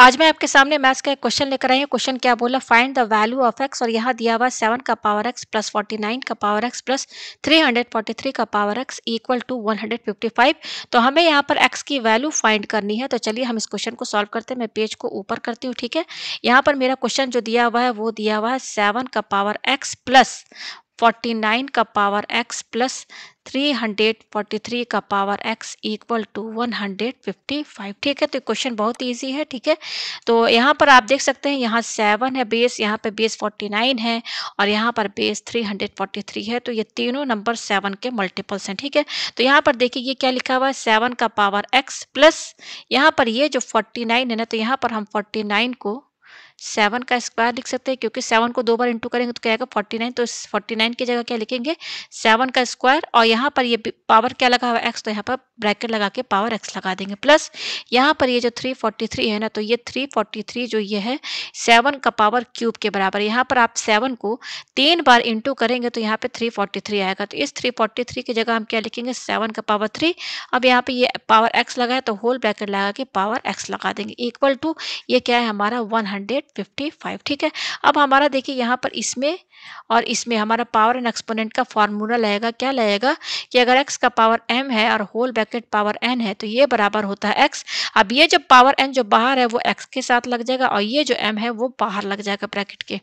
आज मैं आपके सामने मैथ्स का एक क्वेश्चन लेकर आई हूँ क्वेश्चन क्या बोला find the value of x और यहाँ दिया हुआ सेवन का power x plus forty nine का power x plus three hundred forty three का power x equal to one hundred fifty five तो हमें यहाँ पर एक्स की वैल्यू फाइंड करनी है तो चलिए हम इस क्वेश्चन को सॉल्व करते हैं मैं पेज को ऊपर करती हूँ ठीक है यहाँ पर मेरा क्वेश्चन जो दिया हुआ है वो दिया हुआ है सेवन का power x plus forty nine का पावर एक्स प्लस 343 का पावर x इक्वल टू 155 ठीक है तो क्वेश्चन बहुत ईजी है ठीक है तो यहाँ पर आप देख सकते हैं यहाँ सेवन है बेस यहाँ पे बेस 49 है और यहाँ पर बेस 343 है तो ये तीनों नंबर सेवन के मल्टीपल्स हैं ठीक है तो यहाँ पर देखिए ये क्या लिखा हुआ है सेवन का पावर एक्स प्लस यहाँ पर ये जो 49 है ना तो यहाँ पर हम 49 को सेवन का स्क्वायर लिख सकते हैं क्योंकि सेवन को दो बार इंटू करेंगे तो क्या आएगा फोर्टी नाइन तो फोर्टी नाइन की जगह क्या लिखेंगे सेवन का स्क्वायर और यहाँ पर ये पावर क्या लगा हुआ एक्स तो यहाँ पर ब्रैकेट लगा के पावर एक्स लगा देंगे प्लस यहाँ पर ये जो थ्री फोर्टी थ्री है ना तो ये थ्री फोर्टी थ्री जो ये है सेवन का पावर क्यूब के बराबर यहाँ पर आप सेवन को तीन बार इंटू करेंगे तो यहाँ पर थ्री फोर्टी थ्री आएगा तो इस थ्री फोर्टी थ्री की जगह हम क्या लिखेंगे सेवन का पावर थ्री अब यहाँ पर ये पावर एक्स लगा है तो होल ब्रैकेट लगा के पावर एक्स लगा देंगे इक्वल टू ये क्या है हमारा वन हंड्रेड 55 ठीक है अब हमारा देखिए यहाँ पर इसमें और इसमें हमारा पावर एंड एक्सपोनेंट का फॉर्मूला लगेगा क्या लगेगा कि अगर एक्स का पावर एम है और होल ब्रैकेट पावर एन है तो ये बराबर होता है एक्स अब ये जो पावर एन जो बाहर है वो एक्स के साथ लग जाएगा और ये जो एम है वो बाहर लग जाएगा ब्रैकेट के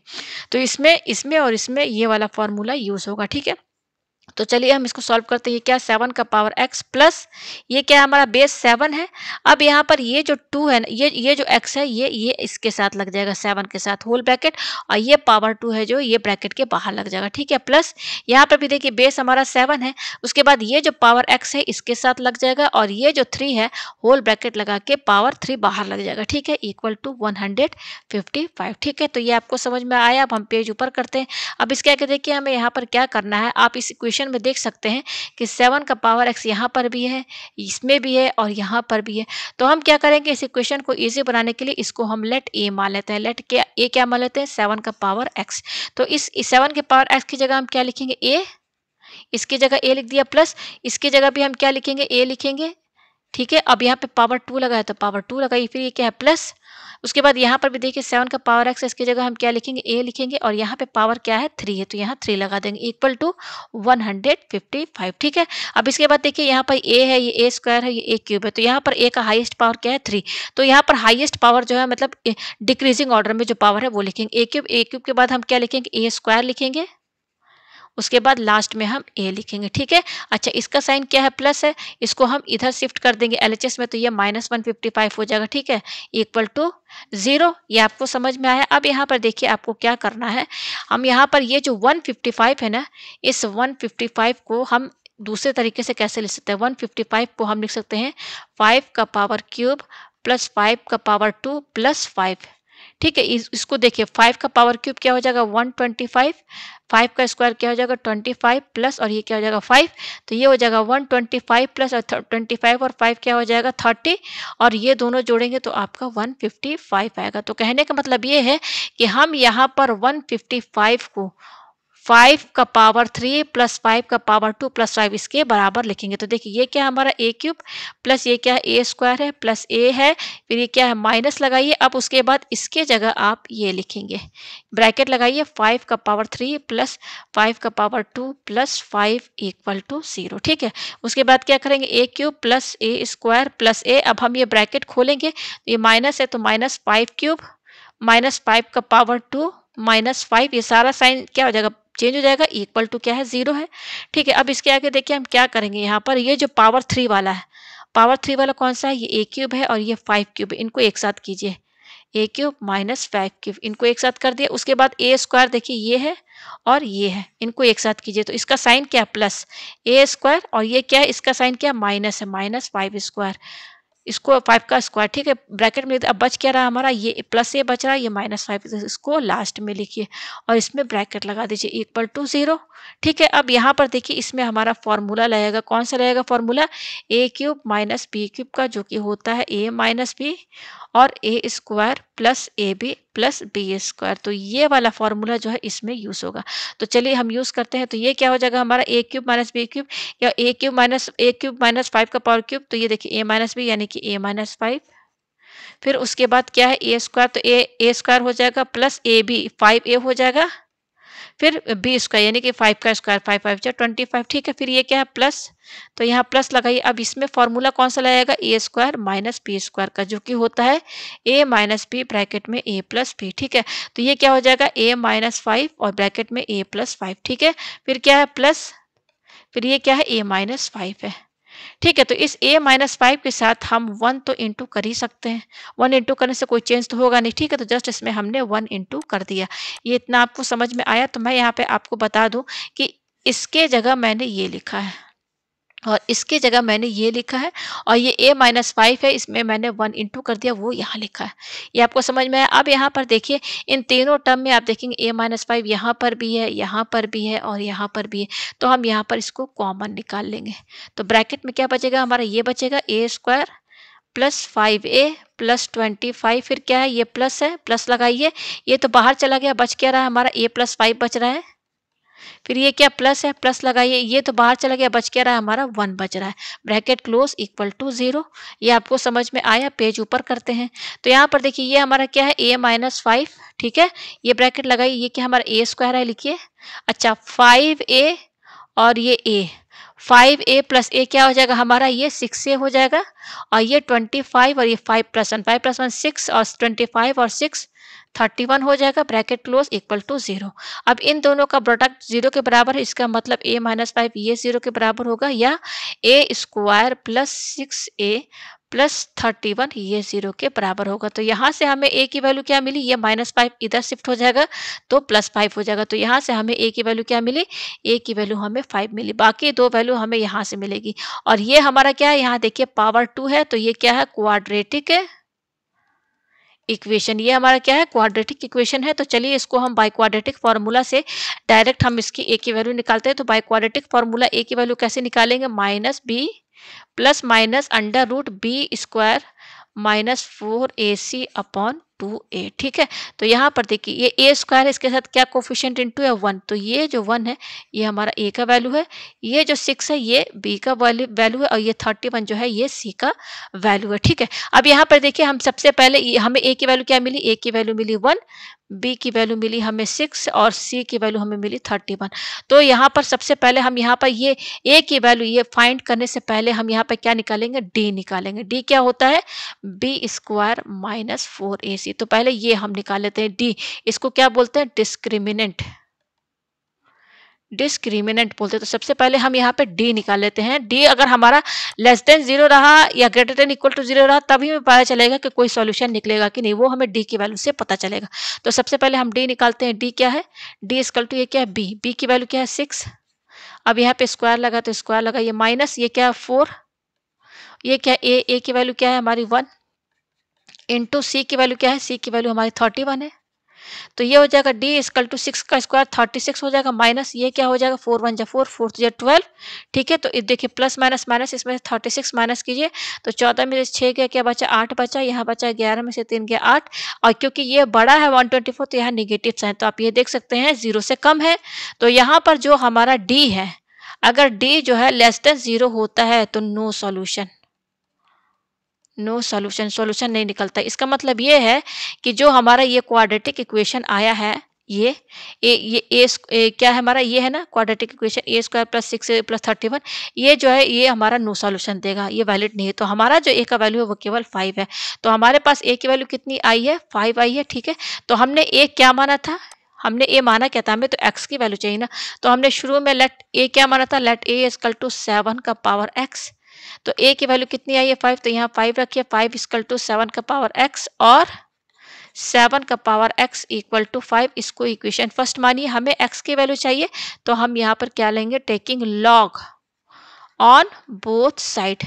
तो इसमें इसमें और इसमें ये वाला फॉर्मूला यूज़ होगा ठीक है तो चलिए हम इसको सॉल्व करते हैं क्या सेवन का पावर एक्स प्लस ये क्या हमारा बेस सेवन है अब यहाँ पर ये जो टू है ये ये जो एक्स है ये ये इसके साथ लग जाएगा सेवन के साथ होल ब्रैकेट और ये पावर टू है जो ये ब्रैकेट के बाहर लग जाएगा ठीक है प्लस यहाँ पर भी देखिए बेस हमारा सेवन है उसके बाद ये जो पावर एक्स है इसके साथ लग जाएगा और ये जो थ्री है होल ब्रैकेट लगा के पावर थ्री बाहर लग जाएगा ठीक है equal to one hundred fifty five ठीक है तो ये आपको समझ में आया अब हम पेज ऊपर करते हैं अब इसके आगे देखिए हमें यहाँ पर क्या करना है आप इस इक्वेशन क्वेश्चन में देख सकते हैं कि सेवन का पावर एक्स यहाँ पर भी है इसमें भी है और यहाँ पर भी है तो हम क्या करेंगे इस इक्वेशन को ईजी बनाने के लिए इसको हम लेट ए मान लेते हैं लेट क्या ए क्या मान लेते हैं सेवन का पावर एक्स तो इस सेवन के पावर एक्स की जगह हम क्या लिखेंगे ए इसकी जगह ए लिख दिया प्लस इसकी जगह भी हम क्या लिखेंगे ए लिखेंगे ठीक है अब यहाँ पे पावर टू लगा है तो पावर टू लगाई फिर ये क्या है प्लस उसके बाद यहाँ पर भी देखिए सेवन का पावर एक्स इसकी जगह हम क्या लिखेंगे ए लिखेंगे और यहाँ पे पावर क्या है थ्री है तो यहाँ थ्री लगा देंगे equal to one hundred fifty five ठीक है अब इसके बाद देखिए यहाँ पर ए है ये ए स्क्वायर है ये ए क्यूब है तो यहाँ पर ए का हाइएस्ट पावर क्या है थ्री तो यहाँ पर हाइएस्ट पावर जो है मतलब डिक्रीजिंग ऑर्डर में जो पावर है वो लिखेंगे ए क्यूब ए क्यूब के बाद हम क्या लिखेंगे ए स्क्वायर लिखेंगे उसके बाद लास्ट में हम ए लिखेंगे ठीक है अच्छा इसका साइन क्या है प्लस है इसको हम इधर शिफ्ट कर देंगे एल में तो ये माइनस वन फिफ्टी फाइव हो जाएगा ठीक है इक्वल टू जीरो ये आपको समझ में आया अब यहाँ पर देखिए आपको क्या करना है हम यहाँ पर ये जो वन फिफ्टी फाइव है ना इस वन फिफ्टी फाइव को हम दूसरे तरीके से कैसे लिख सकते हैं वन फिफ्टी फाइव को हम लिख सकते हैं फाइव का पावर क्यूब प्लस फाइव का पावर टू प्लस फाइव ठीक है इस, इसको देखिए फाइव का पावर क्यूब क्या हो जाएगा वन ट्वेंटी फाइव फाइव का स्क्वायर क्या हो जाएगा ट्वेंटी फाइव प्लस और ये क्या हो जाएगा फाइव तो ये हो जाएगा वन ट्वेंटी फाइव प्लस और ट्वेंटी फाइव और फाइव क्या हो जाएगा थर्टी और ये दोनों जोड़ेंगे तो आपका वन फिफ्टी फाइव आएगा तो कहने का मतलब ये है कि हम यहाँ पर वन फिफ्टी फाइव को फाइव का पावर थ्री प्लस फाइव का पावर टू प्लस फाइव इसके बराबर लिखेंगे तो देखिए ये क्या है हमारा ए क्यूब प्लस ये क्या है ए स्क्वायर है प्लस ए है फिर ये क्या है माइनस लगाइए अब उसके बाद इसके जगह आप ये लिखेंगे ब्रैकेट लगाइए फाइव का पावर थ्री प्लस फाइव का power two plus five equal to zero ठीक है उसके बाद क्या करेंगे a cube plus a square plus a अब हम ये ब्रैकेट खोलेंगे ये माइनस है तो minus five cube minus five का पावर टू माइनस फाइव ये सारा साइन क्या हो जाएगा चेंज हो जाएगा इक्वल टू क्या है जीरो है ठीक है अब इसके आगे देखिए हम क्या करेंगे यहाँ पर ये जो पावर थ्री वाला है पावर थ्री वाला कौन सा है ये ए क्यूब है और ये फाइव क्यूब है इनको एक साथ कीजिए a cube minus five cube इनको एक साथ कर दिया उसके बाद ए स्क्वायर देखिए ये है और ये है इनको एक साथ कीजिए तो इसका साइन क्या है प्लस ए स्क्वायर और ये क्या है इसका साइन क्या माइनस है माइनस फाइव स्क्वायर इसको फाइव का स्क्वायर ठीक है ब्रैकेट में अब बच क्या रहा है हमारा ये प्लस ए बच रहा है ये माइनस फाइव तो इसको लास्ट में लिखिए और इसमें ब्रैकेट लगा दीजिए इक्वल टू ज़ीरो ठीक है अब यहाँ पर देखिए इसमें हमारा फॉर्मूला लगेगा कौन सा रहेगा formula a cube minus b cube का जो कि होता है ए माइनस बी और a square plus a b plus b square तो ये वाला फॉर्मूला जो है इसमें यूज़ होगा तो चलिए हम यूज़ करते हैं तो ये क्या हो जाएगा हमारा a cube minus b cube या a cube minus a cube minus five का पावर क्यूब तो ये देखिए ए माइनस बी यानी कि ए माइनस फाइव फिर उसके बाद क्या है ए स्क्वायर तो ए ए स्क्वायर हो जाएगा plus a b five a हो जाएगा फिर बी स्क्वायर यानी कि फाइव का स्क्वायर फाइव फाइव जो ट्वेंटी फाइव ठीक है फिर ये क्या है प्लस तो यहाँ प्लस लगाइए अब इसमें फॉर्मूला कौन सा लगाएगा a square minus p square का जो कि होता है ए माइनस पी ब्रैकेट में ए प्लस पी ठीक है तो ये क्या हो जाएगा ए माइनस फाइव और ब्रैकेट में ए प्लस फाइव ठीक है फिर क्या है प्लस फिर ये क्या है ए माइनस फाइव है ठीक है तो इस ए माइनस फाइव के साथ हम वन तो इंटू कर ही सकते हैं वन इंटू करने से कोई चेंज तो होगा नहीं ठीक है तो जस्ट इसमें हमने वन इंटू कर दिया ये इतना आपको समझ में आया तो मैं यहाँ पे आपको बता दूँ कि इसके जगह मैंने ये लिखा है और इसके जगह मैंने ये लिखा है और ये a माइनस फाइव है इसमें मैंने वन इंटू कर दिया वो यहाँ लिखा है ये आपको समझ में आया अब यहाँ पर देखिए इन तीनों टर्म में आप देखेंगे a माइनस फाइव यहाँ पर भी है यहाँ पर भी है और यहाँ पर भी है तो हम यहाँ पर इसको कॉमन निकाल लेंगे तो ब्रैकेट में क्या बचेगा हमारा ये बचेगा a square plus five a plus twenty five फिर क्या है ये प्लस है प्लस लगाइए ये तो बाहर चला गया बच क्या रहा है हमारा ए प्लस फाइव बच रहा है फिर ये क्या प्लस है प्लस लगाइए ये तो बाहर चला गया बच क्या रहा है हमारा वन बच रहा है bracket close equal to zero ये आपको समझ में आया पेज ऊपर करते हैं तो यहाँ पर देखिए ये हमारा क्या है ए माइनस फाइव ठीक है ये ब्रैकेट लगाइए ये क्या हमारा ए स्क्वायर है लिखिए अच्छा फाइव ए और ये ए फाइव ए प्लस ए क्या हो जाएगा हमारा ये सिक्स ए हो जाएगा और ये ट्वेंटी फाइव और ये five plus one five plus one six और ट्वेंटी फाइव और सिक्स थर्टी वन हो जाएगा bracket close equal to zero अब इन दोनों का प्रोडक्ट जीरो के बराबर है इसका मतलब ए माइनस फाइव ये जीरो के बराबर होगा या a square plus six a plus thirty one ये जीरो के बराबर होगा तो यहाँ से हमें ए की वैल्यू क्या मिली ये माइनस फाइव इधर शिफ्ट हो जाएगा तो प्लस फाइव हो जाएगा तो यहाँ से हमें ए की वैल्यू क्या मिली ए की वैल्यू हमें फाइव मिली बाकी दो वैल्यू हमें यहाँ से मिलेगी और ये हमारा क्या है यहाँ देखिए पावर टू है तो ये क्या है क्वाड्रेटिक है इक्वेशन ये हमारा क्या है क्वाड्रेटिक इक्वेशन है तो चलिए इसको हम बाई क्वाड्रेटिक फार्मूला से डायरेक्ट हम इसकी ए की वैल्यू निकालते हैं तो बाई क्वाड्रेटिक फार्मूला ए की वैल्यू कैसे निकालेंगे minus b plus minus under root b square minus four a c upon two a ठीक है तो यहाँ पर देखिए ये ए स्क्वायर है इसके साथ क्या कोफिशेंट इंटू है वन तो ये जो वन है ये हमारा ए का वैल्यू है ये जो सिक्स है ये बी का वैल्यू है और ये थर्टी वन जो है ये सी का वैल्यू है ठीक है अब यहाँ पर देखिए हम सबसे पहले हमें ए की वैल्यू क्या मिली ए की वैल्यू मिली वन बी की वैल्यू मिली हमें सिक्स और सी की वैल्यू हमें मिली थर्टी वन तो यहाँ पर सबसे पहले हम यहाँ पर ये ए की वैल्यू ये फाइंड करने से पहले हम यहाँ पर क्या निकालेंगे डी निकालेंगे डी क्या होता है b square minus four a c तो पहले ये हम निकाल लेते हैं डी इसको क्या बोलते हैं डिस्क्रिमिनेंट डिस्क्रिमिनेंट बोलते हैं तो सबसे पहले हम यहाँ पे डी निकाल लेते हैं डी अगर हमारा लेस देन जीरो रहा या greater than equal to zero रहा तभी हमें पता चलेगा कि कोई सॉल्यूशन निकलेगा कि नहीं वो हमें डी की वैल्यू से पता चलेगा तो सबसे पहले हम डी निकालते हैं डी क्या है डी इसकल टू ये क्या है बी बी की वैल्यू क्या है सिक्स अब यहाँ पे स्क्वायर लगा तो स्क्वायर लगा ये माइनस ये क्या है फोर ये क्या ए ए की वैल्यू क्या है हमारी वन इंटू सी की वैल्यू क्या है सी की वैल्यू हमारी थर्टी वन है तो ये हो जाएगा डी इसकल टू सिक्स का स्क्वायर थर्टी सिक्स हो जाएगा माइनस ये क्या हो जाएगा फोर वन जा फोर फोर जो ट्वेल्व ठीक है तो देखिए प्लस माइनस माइनस इसमें से थर्टी सिक्स माइनस कीजिए तो चौदह में से छः गया क्या बचा आठ बचा यहाँ बचा ग्यारह में से तीन गया आठ और क्योंकि ये बड़ा है वन ट्वेंटी फोर तो यहाँ निगेटिव साइन तो आप ये देख सकते हैं जीरो से कम है तो यहाँ पर जो हमारा डी है अगर डी जो है लेस देन जीरो होता है तो no solution no solution solution नहीं निकलता इसका मतलब ये है कि जो हमारा ये क्वाड्रेटिक इक्वेशन आया है ये ए ये ए, ए क्या है हमारा ये है ना quadratic equation a square plus six plus thirty one ये जो है ये हमारा नो सॉल्यूशन देगा ये वैलिड नहीं है तो हमारा जो ए का वैल्यू है वो केवल फाइव है तो हमारे पास ए की वैल्यू कितनी आई है फाइव आई है ठीक है तो हमने ए क्या माना था हमने ए माना क्या था हमें तो एक्स की वैल्यू चाहिए ना तो हमने शुरू में लेट ए क्या माना था let a equal to seven का पावर एक्स तो ए की वैल्यू कितनी आई है फाइव तो यहाँ फाइव रखिए फाइव इसकल टू सेवन का पावर एक्स और सेवन का power x equal to five इसको इक्वेशन फर्स्ट मानिए हमें एक्स की वैल्यू चाहिए तो हम यहाँ पर क्या लेंगे taking log on both side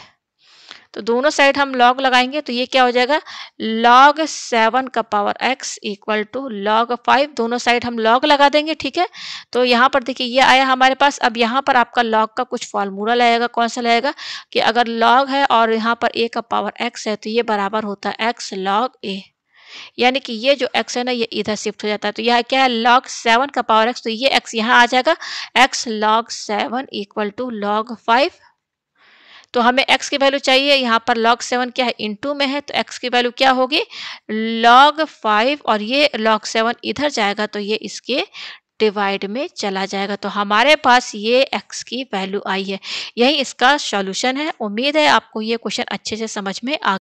तो दोनों साइड हम लॉग लगाएंगे तो ये क्या हो जाएगा लॉग सेवन का power x equal to log five दोनों साइड हम लॉग लगा देंगे ठीक है तो यहाँ पर देखिए ये आया हमारे पास अब यहाँ पर आपका लॉग का कुछ फॉर्मूला लगेगा कौन सा लगेगा कि अगर लॉग है और यहाँ पर ए का पावर एक्स है तो ये बराबर होता है एक्स लॉग ए यानी कि ये जो एक्स है ना ये इधर शिफ्ट हो जाता है तो यह क्या है लॉग सेवन का पावर एक्स तो ये एक्स यहाँ आ जाएगा x log seven equal to log five तो हमें एक्स की वैल्यू चाहिए यहाँ पर लॉग सेवन क्या है टू में है तो एक्स की वैल्यू क्या होगी लॉग फाइव और ये लॉग सेवन इधर जाएगा तो ये इसके डिवाइड में चला जाएगा तो हमारे पास ये x की वैल्यू आई है यही इसका सॉल्यूशन है उम्मीद है आपको ये क्वेश्चन अच्छे से समझ में आ